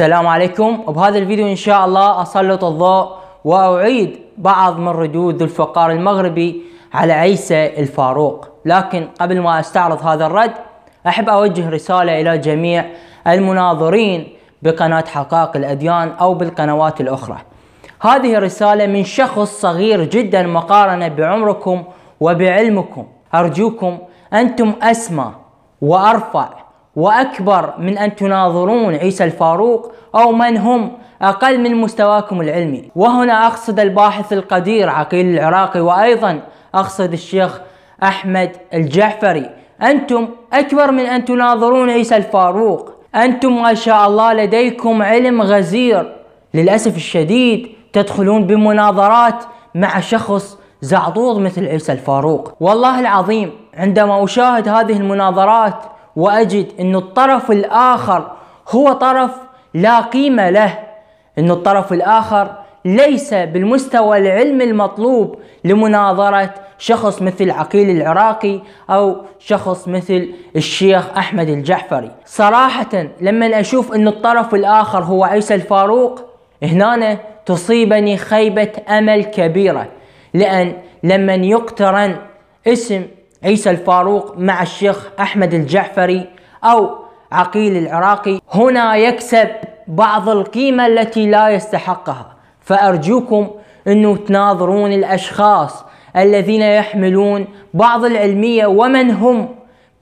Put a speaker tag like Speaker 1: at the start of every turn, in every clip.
Speaker 1: السلام عليكم بهذا الفيديو ان شاء الله اسلط الضوء واعيد بعض من ردود الفقار المغربي على عيسى الفاروق لكن قبل ما استعرض هذا الرد احب اوجه رسالة الى جميع المناظرين بقناة حقائق الاديان او بالقنوات الاخرى هذه رسالة من شخص صغير جدا مقارنة بعمركم وبعلمكم ارجوكم انتم اسمى وارفع وأكبر من أن تناظرون عيسى الفاروق أو من هم أقل من مستواكم العلمي وهنا أقصد الباحث القدير عقيل العراقي وأيضا أقصد الشيخ أحمد الجعفري أنتم أكبر من أن تناظرون عيسى الفاروق أنتم ما شاء الله لديكم علم غزير للأسف الشديد تدخلون بمناظرات مع شخص زعطوط مثل عيسى الفاروق والله العظيم عندما أشاهد هذه المناظرات واجد ان الطرف الاخر هو طرف لا قيمه له ان الطرف الاخر ليس بالمستوى العلمي المطلوب لمناظره شخص مثل عقيل العراقي او شخص مثل الشيخ احمد الجعفري صراحه لما اشوف ان الطرف الاخر هو عيسى الفاروق هنا تصيبني خيبه امل كبيره لان لمن يقترن اسم عيسى الفاروق مع الشيخ أحمد الجعفري أو عقيل العراقي هنا يكسب بعض القيمة التي لا يستحقها فأرجوكم أنه تناظرون الأشخاص الذين يحملون بعض العلمية ومن هم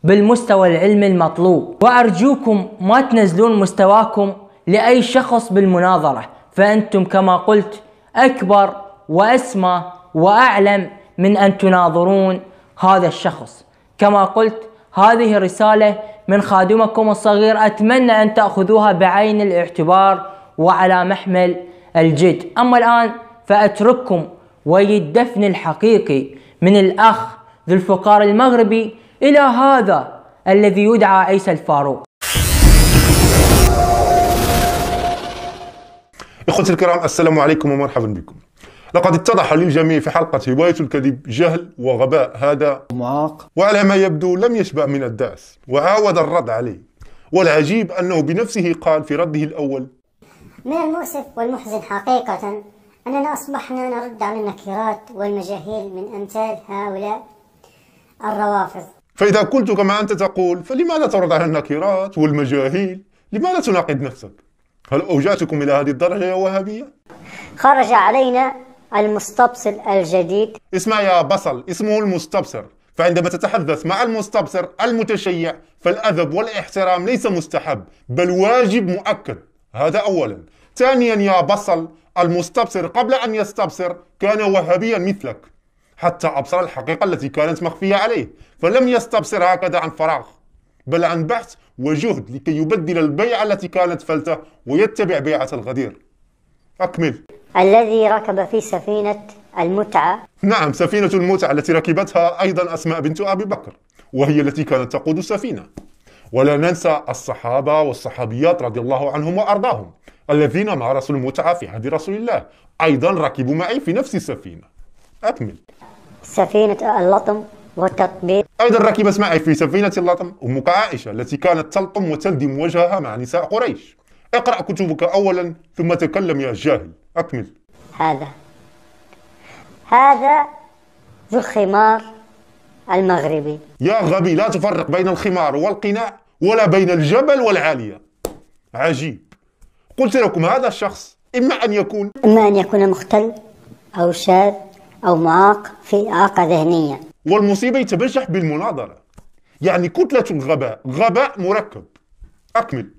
Speaker 1: بالمستوى العلمي المطلوب وأرجوكم ما تنزلون مستواكم لأي شخص بالمناظرة فأنتم كما قلت أكبر وأسمى وأعلم من أن تناظرون هذا الشخص كما قلت هذه رسالة من خادمكم الصغير أتمنى أن تأخذوها بعين الاعتبار وعلى محمل الجد أما الآن فأترككم ويا الدفن الحقيقي من الأخ ذو الفقار المغربي إلى هذا الذي يدعى عيسى الفاروق
Speaker 2: إخوتي الكرام السلام عليكم ومرحبا بكم لقد اتضح للجميع في حلقة هواية الكذب جهل وغباء هذا معاق وعلى ما يبدو لم يشبع من الدعس وعاود الرد عليه والعجيب أنه بنفسه قال في رده الأول
Speaker 3: من المؤسف والمحزن حقيقة أننا أصبحنا نرد على النكرات والمجاهيل من أمثال هؤلاء الروافض
Speaker 2: فإذا قلت كما أنت تقول فلماذا ترد على النكرات والمجاهيل؟ لماذا تناقض نفسك؟ هل أوجعتكم إلى هذه الدرجة يا وهابية؟
Speaker 3: خرج علينا المستبصر الجديد
Speaker 2: اسمع يا بصل اسمه المستبصر فعندما تتحدث مع المستبصر المتشيع فالأدب والاحترام ليس مستحب بل واجب مؤكد هذا أولا ثانيا يا بصل المستبصر قبل أن يستبصر كان وهابيا مثلك حتى أبصر الحقيقة التي كانت مخفية عليه فلم يستبصر هكذا عن فراغ بل عن بحث وجهد لكي يبدل البيعة التي كانت فلتة ويتبع بيعة الغدير أكمل
Speaker 3: الذي ركب في سفينة المتعة
Speaker 2: نعم سفينة المتعة التي ركبتها أيضا أسماء بنت أبي بكر وهي التي كانت تقود السفينة ولا ننسى الصحابة والصحابيات رضي الله عنهم وأرضاهم الذين مارسوا المتعة في عهد رسول الله أيضا ركبوا معي في نفس السفينة أكمل
Speaker 3: سفينة اللطم والتطبيق أيضا ركبت
Speaker 2: معي في سفينة اللطم أمك عائشة التي كانت تلطم وتلدم وجهها مع نساء قريش اقرأ كتبك أولا ثم تكلم يا جاهل أكمل
Speaker 3: هذا هذا ذو الخمار المغربي
Speaker 2: يا غبي لا تفرق بين الخمار والقناع ولا بين الجبل والعالية عجيب قلت لكم هذا الشخص
Speaker 3: إما أن يكون إما أن يكون مختل أو شاذ أو معاق في إعاقة ذهنية والمصيبة يتبجح بالمناظرة
Speaker 2: يعني كتلة الغباء غباء مركب أكمل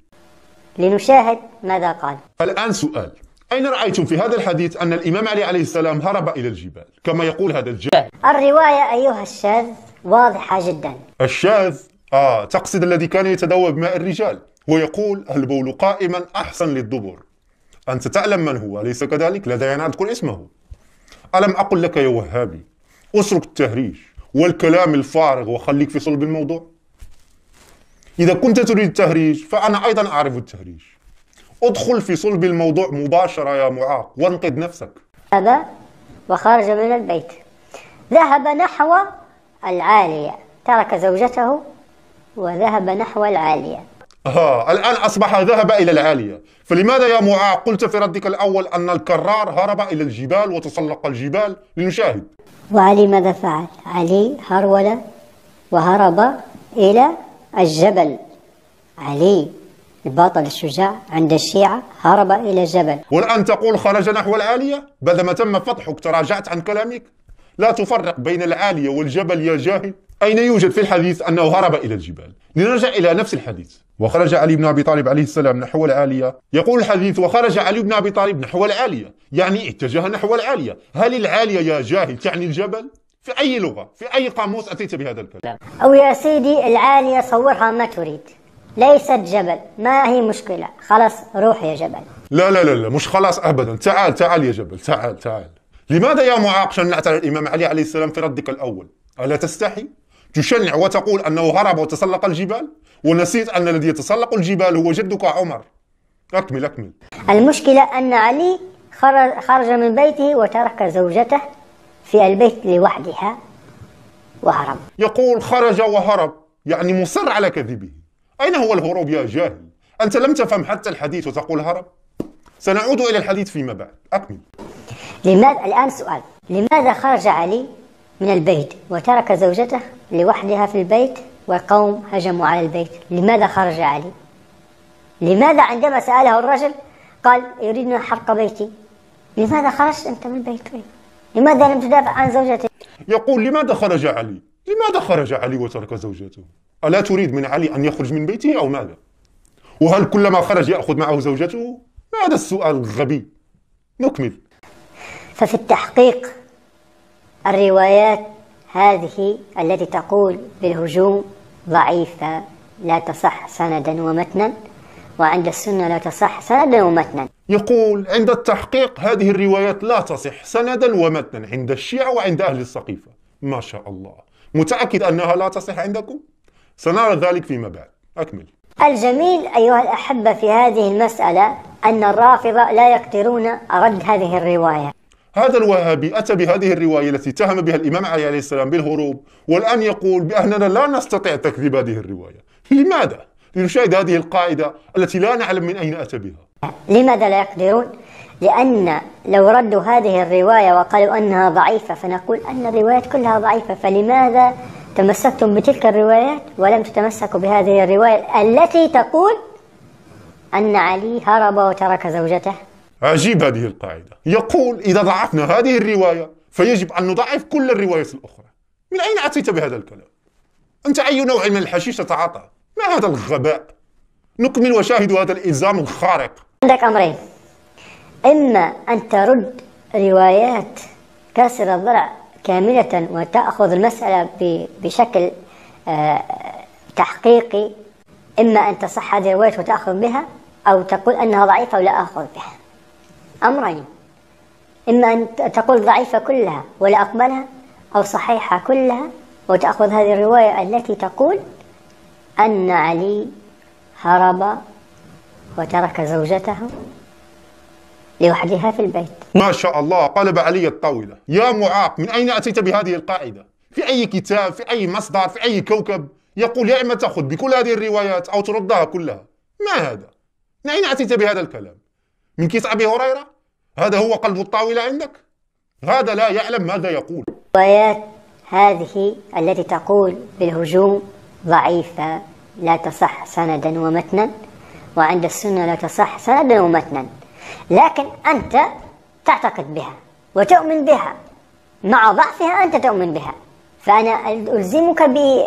Speaker 2: لنشاهد ماذا قال الآن سؤال أين رأيتم في هذا الحديث أن الإمام علي عليه السلام هرب إلى الجبال كما يقول هذا الجاهل
Speaker 3: الرواية أيها الشاذ واضحة جدا
Speaker 2: الشاذ آه تقصد الذي كان يتدوى بماء الرجال ويقول البول قائما أحسن للدبر أنت تعلم من هو أليس كذلك؟ لا داعي أن أذكر اسمه ألم أقل لك يا وهابي أسرك التهريج والكلام الفارغ وخليك في صلب الموضوع إذا كنت تريد التهريج فأنا أيضا أعرف التهريج ادخل في صلب الموضوع مباشرة يا معاق وانقذ نفسك
Speaker 3: أبا وخرج من البيت ذهب نحو العالية ترك زوجته وذهب نحو العالية
Speaker 2: آه الآن أصبح ذهب إلى العالية فلماذا يا معاق قلت في ردك الأول أن الكرار هرب إلى الجبال وتسلق الجبال
Speaker 3: لنشاهد وعلي ماذا فعل علي هرول وهرب إلى الجبل علي البطل الشجاع عند الشيعة هرب إلى الجبل
Speaker 2: والآن تقول خرج نحو العالية بعدما تم فتحك تراجعت عن كلامك لا تفرق بين العالية والجبل يا جاهل أين يوجد في الحديث أنه هرب إلى الجبال لنرجع إلى نفس الحديث وخرج علي بن أبي طالب عليه السلام نحو العالية يقول الحديث وخرج علي بن أبي طالب نحو العالية يعني اتجه نحو العالية هل العالية يا جاهل تعني الجبل؟ في أي لغة في أي قاموس أتيت بهذا الكلام
Speaker 3: أو يا سيدي العالية صورها ما تريد ليست جبل ما هي مشكلة خلاص روح يا جبل
Speaker 2: لا لا لا, لا مش خلاص أبدا تعال تعال يا جبل تعال تعال لماذا يا معاق شنعت على الإمام علي عليه السلام في ردك الأول ألا تستحي تشنع وتقول أنه هرب وتسلق الجبال ونسيت أن الذي يتسلق الجبال هو جدك عمر أكمل أكمل
Speaker 3: المشكلة أن علي خرج من بيته وترك زوجته في البيت لوحدها وهرب
Speaker 2: يقول خرج وهرب يعني مصر على كذبه أين هو الهروب يا جاهل؟ أنت لم تفهم حتى الحديث وتقول هرب سنعود إلى الحديث فيما بعد أكمل
Speaker 3: لماذا الآن سؤال لماذا خرج علي من البيت وترك زوجته لوحدها في البيت وقوم هجموا على البيت لماذا خرج علي لماذا عندما سأله الرجل قال يريدون حرق بيتي لماذا خرجت أنت من بيتي لماذا
Speaker 2: لم تدافع عن زوجتك؟ يقول لماذا خرج علي؟ لماذا خرج علي وترك زوجته؟ ألا تريد من علي أن يخرج من بيته أو ماذا؟ وهل كلما خرج يأخذ معه زوجته؟ ما هذا السؤال الغبي؟ نكمل
Speaker 3: ففي التحقيق الروايات هذه التي تقول بالهجوم ضعيفة لا تصح سندا ومتنا وعند السنة لا تصح سندا ومتنا
Speaker 2: يقول عند التحقيق هذه الروايات لا تصح سندا ومتنا عند الشيعة وعند أهل السقيفة ما شاء الله متأكد أنها لا تصح عندكم؟ سنرى ذلك فيما بعد أكمل
Speaker 3: الجميل أيها الأحبة في هذه المسألة أن الرافضة لا يقدرون رد هذه الرواية
Speaker 2: هذا الوهابي أتى بهذه الرواية التي اتهم بها الإمام علي عليه السلام بالهروب والآن يقول بأننا لا نستطيع تكذيب هذه الرواية لماذا؟ لنشاهد هذه القاعدة التي لا نعلم من أين أتى بها
Speaker 3: لماذا لا يقدرون؟ لأن لو ردوا هذه الرواية وقالوا أنها ضعيفة فنقول أن الروايات كلها ضعيفة فلماذا تمسكتم بتلك الروايات ولم تتمسكوا بهذه الرواية التي تقول أن علي هرب وترك زوجته
Speaker 2: عجيب هذه القاعدة يقول إذا ضعفنا هذه الرواية فيجب أن نضعف كل الروايات الأخرى من أين أتيت بهذا الكلام؟ أنت أي نوع من الحشيش تتعاطى؟ ما هذا الغباء؟ نكمل وشاهد هذا الإلزام الخارق
Speaker 3: عندك أمرين إما أن ترد روايات كاسر الضلع كاملة وتأخذ المسألة بشكل آه، تحقيقي إما أن تصح هذه الرواية وتأخذ بها أو تقول أنها ضعيفة ولا أخذ بها أمرين إما أن تقول ضعيفة كلها ولا أقبلها أو صحيحة كلها وتأخذ هذه الرواية التي تقول أن علي هرب وترك زوجته لوحدها في البيت
Speaker 2: ما شاء الله قلب علي الطاولة يا معاق من أين أتيت بهذه القاعدة؟ في أي كتاب في أي مصدر في أي كوكب يقول يا إما تأخذ بكل هذه الروايات أو تردها كلها ما هذا؟ من أين أتيت بهذا الكلام؟ من كيس أبي هريرة؟ هذا هو قلب الطاولة عندك؟ هذا لا يعلم ماذا
Speaker 3: يقول روايات هذه التي تقول بالهجوم ضعيفة لا تصح سندا ومتنا وعند السنة لا تصح سندا ومتنا لكن أنت تعتقد بها وتؤمن بها مع ضعفها أنت تؤمن بها فأنا ألزمك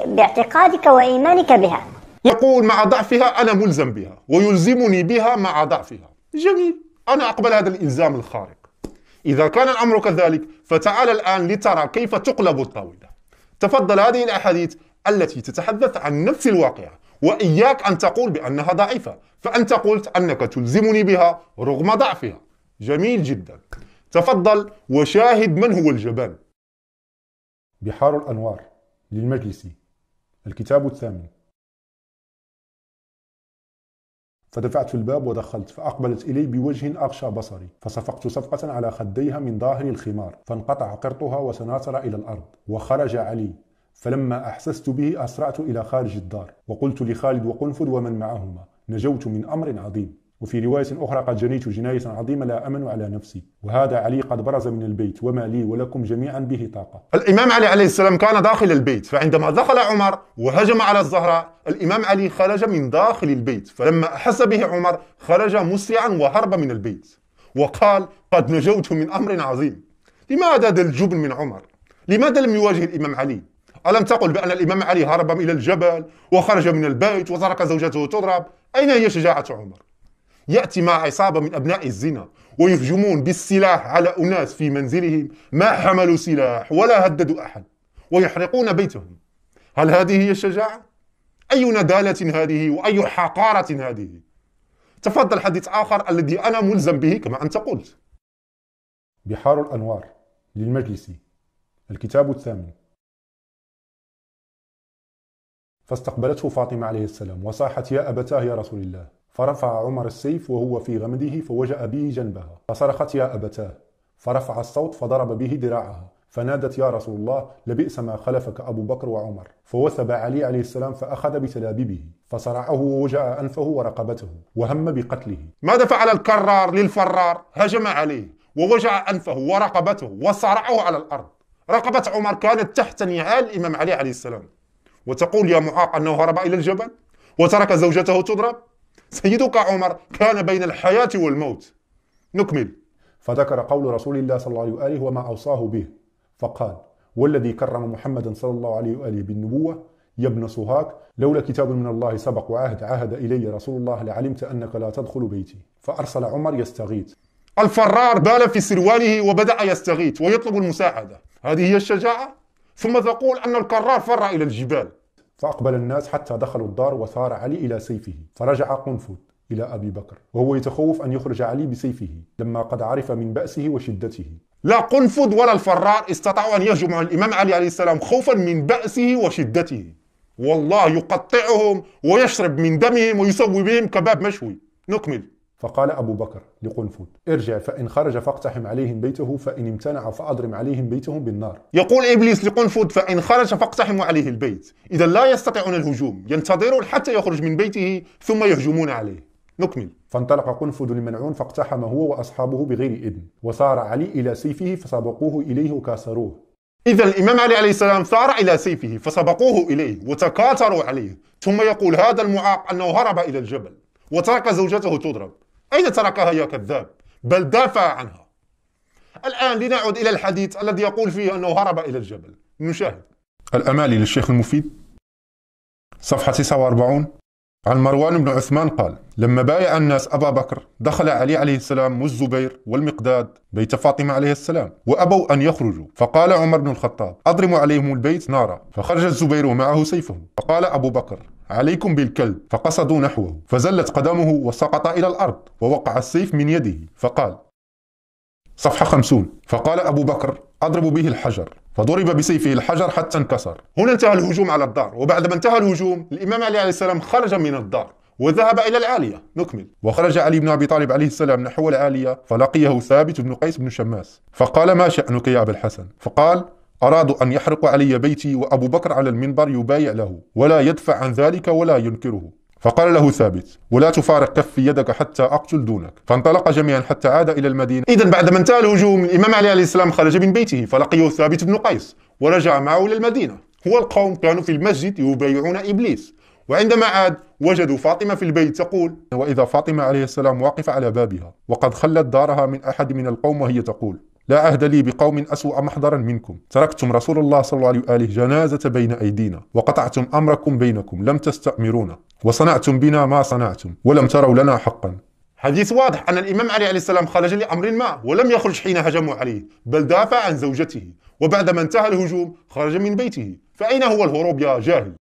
Speaker 3: باعتقادك وإيمانك بها
Speaker 2: يقول مع ضعفها أنا ملزم بها ويلزمني بها مع ضعفها جميل أنا أقبل هذا الإلزام الخارق إذا كان الأمر كذلك فتعال الآن لترى كيف تقلب الطاولة تفضل هذه الأحاديث التي تتحدث عن نفس الواقعة وإياك أن تقول بأنها ضعيفة فأنت قلت أنك تلزمني بها رغم ضعفها جميل جدا تفضل وشاهد من هو الجبان بحار الأنوار للمجلسي الكتاب الثامن فدفعت في الباب ودخلت فأقبلت إلي بوجه أغشى بصري فصفقت صفقة على خديها من ظاهر الخمار فانقطع قرطها وتناثر إلى الأرض وخرج علي فلما أحسست به أسرعت إلى خارج الدار وقلت لخالد وقنفذ ومن معهما نجوت من أمر عظيم وفي رواية أخرى قد جنيت جناية عظيمة لا أمن على نفسي وهذا علي قد برز من البيت وما لي ولكم جميعا به طاقة الإمام علي عليه السلام كان داخل البيت فعندما دخل عمر وهجم على الزهراء الإمام علي خرج من داخل البيت فلما أحس به عمر خرج مسرعا وهرب من البيت وقال قد نجوت من أمر عظيم لماذا ذا الجبن من عمر؟ لماذا لم يواجه الإمام علي؟ ألم تقل بأن الإمام علي هرب إلى الجبل وخرج من البيت وترك زوجته تضرب أين هي شجاعة عمر؟ يأتي مع عصابة من أبناء الزنا ويهجمون بالسلاح على أناس في منزلهم ما حملوا سلاح ولا هددوا أحد ويحرقون بيتهم هل هذه هي الشجاعة؟ أي ندالة هذه وأي حقارة هذه؟ تفضل حديث آخر الذي أنا ملزم به كما أنت قلت بحار الأنوار للمجلسي الكتاب الثامن فاستقبلته فاطمة عليه السلام وصاحت يا أبتاه يا رسول الله فرفع عمر السيف وهو في غمده فوجأ به جنبها فصرخت يا أبتاه فرفع الصوت فضرب به ذراعها فنادت يا رسول الله لبئس ما خلفك أبو بكر وعمر فوثب علي عليه السلام فأخذ بتلابيبه فصرعه ووجع أنفه ورقبته وهم بقتله ماذا فعل الكرار للفرار هجم عليه ووجع أنفه ورقبته وصرعه على الأرض رقبة عمر كانت تحت نعال الإمام علي عليه السلام وتقول يا معاق أنه هرب إلى الجبل وترك زوجته تضرب سيدك عمر كان بين الحياة والموت نكمل فذكر قول رسول الله صلى الله عليه وآله وما أوصاه به فقال والذي كرم محمدا صلى الله عليه وآله بالنبوة يا ابن صهاك لولا كتاب من الله سبق وعهد عهد إلي رسول الله لعلمت أنك لا تدخل بيتي فأرسل عمر يستغيث الفرار بال في سرواله وبدأ يستغيث ويطلب المساعدة هذه هي الشجاعة ثم تقول أن الكرار فر إلى الجبال فأقبل الناس حتى دخلوا الدار وثار علي إلى سيفه فرجع قنفذ إلى أبي بكر وهو يتخوف أن يخرج علي بسيفه لما قد عرف من بأسه وشدته لا قنفذ ولا الفرار استطاعوا أن يهجموا على الإمام علي عليه السلام خوفا من بأسه وشدته والله يقطعهم ويشرب من دمهم ويسوي بهم كباب مشوي نكمل فقال أبو بكر لقنفذ ارجع فإن خرج فاقتحم عليهم بيته فإن امتنع فأضرم عليهم بيتهم بالنار يقول إبليس لقنفذ فإن خرج فاقتحموا عليه البيت إذا لا يستطيعون الهجوم ينتظرون حتى يخرج من بيته ثم يهجمون عليه نكمل فانطلق قنفذ المنعون فاقتحم هو وأصحابه بغير إذن وثار علي إلى سيفه فسبقوه إليه وكاسروه إذا الإمام علي عليه السلام ثار إلى سيفه فسبقوه إليه وتكاثروا عليه ثم يقول هذا المعاق أنه هرب إلى الجبل وترك زوجته تضرب أين تركها يا كذاب بل دافع عنها الآن لنعد إلى الحديث الذي يقول فيه أنه هرب إلى الجبل نشاهد الأمالي للشيخ المفيد صفحة 49 عن مروان بن عثمان قال لما بايع الناس أبا بكر دخل علي عليه السلام والزبير والمقداد بيت فاطمة عليه السلام وأبوا أن يخرجوا فقال عمر بن الخطاب أضرموا عليهم البيت نارا فخرج الزبير ومعه سيفه فقال أبو بكر عليكم بالكلب فقصدوا نحوه فزلت قدمه وسقط إلى الأرض ووقع السيف من يده فقال صفحة خمسون فقال أبو بكر أضرب به الحجر فضرب بسيفه الحجر حتى انكسر هنا انتهى الهجوم على الدار وبعدما انتهى الهجوم الإمام علي عليه السلام خرج من الدار وذهب إلى العالية نكمل وخرج علي بن أبي طالب عليه السلام نحو العالية فلقيه ثابت بن قيس بن شماس فقال ما شأنك يا أبا الحسن فقال أرادوا أن يحرقوا علي بيتي وأبو بكر على المنبر يبايع له ولا يدفع عن ذلك ولا ينكره فقال له ثابت ولا تفارق كفي يدك حتى أقتل دونك فانطلق جميعا حتى عاد إلى المدينة إذا ما انتهى الهجوم الإمام علي عليه السلام خرج من بيته فلقيه ثابت بن قيس ورجع معه إلى المدينة هو القوم كانوا في المسجد يبايعون إبليس وعندما عاد وجدوا فاطمة في البيت تقول وإذا فاطمة عليه السلام واقفة على بابها وقد خلت دارها من أحد من القوم وهي تقول لا عهد لي بقوم أسوأ محضرا منكم تركتم رسول الله صلى الله عليه وآله جنازة بين أيدينا وقطعتم أمركم بينكم لم تستأمرونا وصنعتم بنا ما صنعتم ولم تروا لنا حقا حديث واضح أن الإمام علي عليه السلام خرج لأمر ما ولم يخرج حين هجموا عليه بل دافع عن زوجته
Speaker 1: وبعدما انتهى الهجوم خرج من بيته فأين هو الهروب يا جاهل